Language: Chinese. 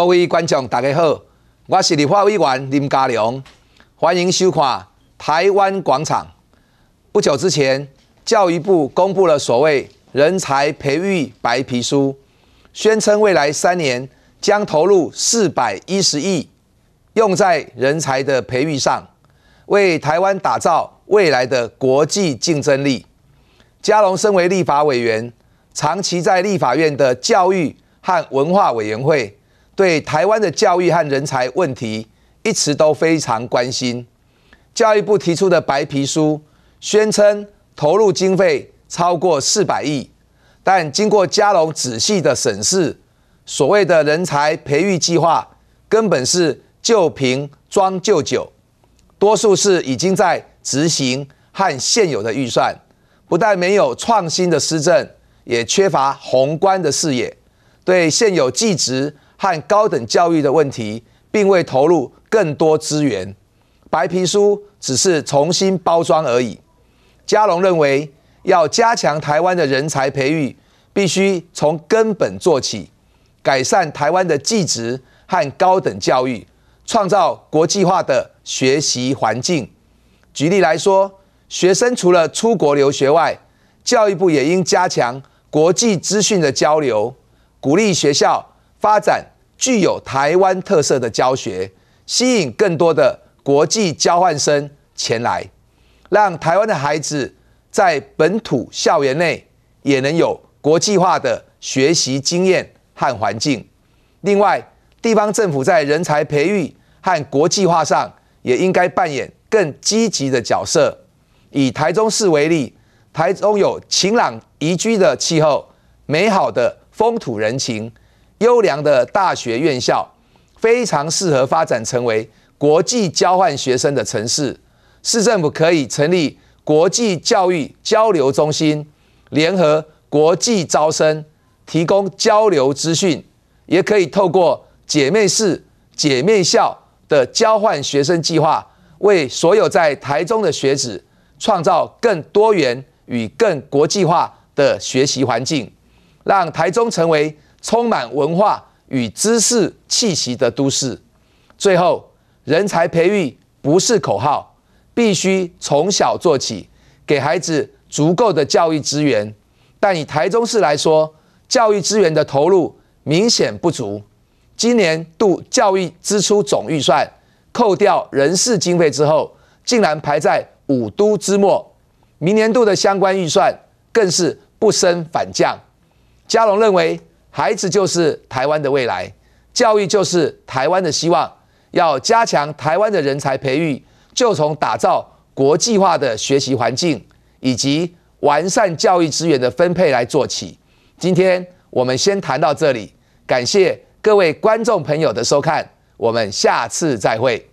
各位观众，大家好，我是立法委员林嘉良，欢迎收看《台湾广场》。不久之前，教育部公布了所谓“人才培育白皮书”，宣称未来三年将投入四百一十亿，用在人才的培育上，为台湾打造未来的国际竞争力。嘉龙身为立法委员，长期在立法院的教育和文化委员会。对台湾的教育和人才问题一直都非常关心。教育部提出的白皮书宣称投入经费超过四百亿，但经过嘉龙仔细的审视，所谓的人才培育计划根本是旧瓶装旧酒，多数是已经在执行和现有的预算，不但没有创新的施政，也缺乏宏观的视野，对现有技值。和高等教育的问题，并未投入更多资源。白皮书只是重新包装而已。嘉隆认为，要加强台湾的人才培育，必须从根本做起，改善台湾的技职和高等教育，创造国际化的学习环境。举例来说，学生除了出国留学外，教育部也应加强国际资讯的交流，鼓励学校。发展具有台湾特色的教学，吸引更多的国际交换生前来，让台湾的孩子在本土校园内也能有国际化的学习经验和环境。另外，地方政府在人才培育和国际化上，也应该扮演更积极的角色。以台中市为例，台中有晴朗宜居的气候，美好的风土人情。优良的大学院校非常适合发展成为国际交换学生的城市。市政府可以成立国际教育交流中心，联合国际招生，提供交流资讯，也可以透过姐妹市、姐妹校的交换学生计划，为所有在台中的学子创造更多元与更国际化的学习环境，让台中成为。充满文化与知识气息的都市，最后人才培育不是口号，必须从小做起，给孩子足够的教育资源。但以台中市来说，教育资源的投入明显不足。今年度教育支出总预算扣掉人事经费之后，竟然排在五都之末。明年度的相关预算更是不升反降。嘉龙认为。孩子就是台湾的未来，教育就是台湾的希望。要加强台湾的人才培育，就从打造国际化的学习环境以及完善教育资源的分配来做起。今天我们先谈到这里，感谢各位观众朋友的收看，我们下次再会。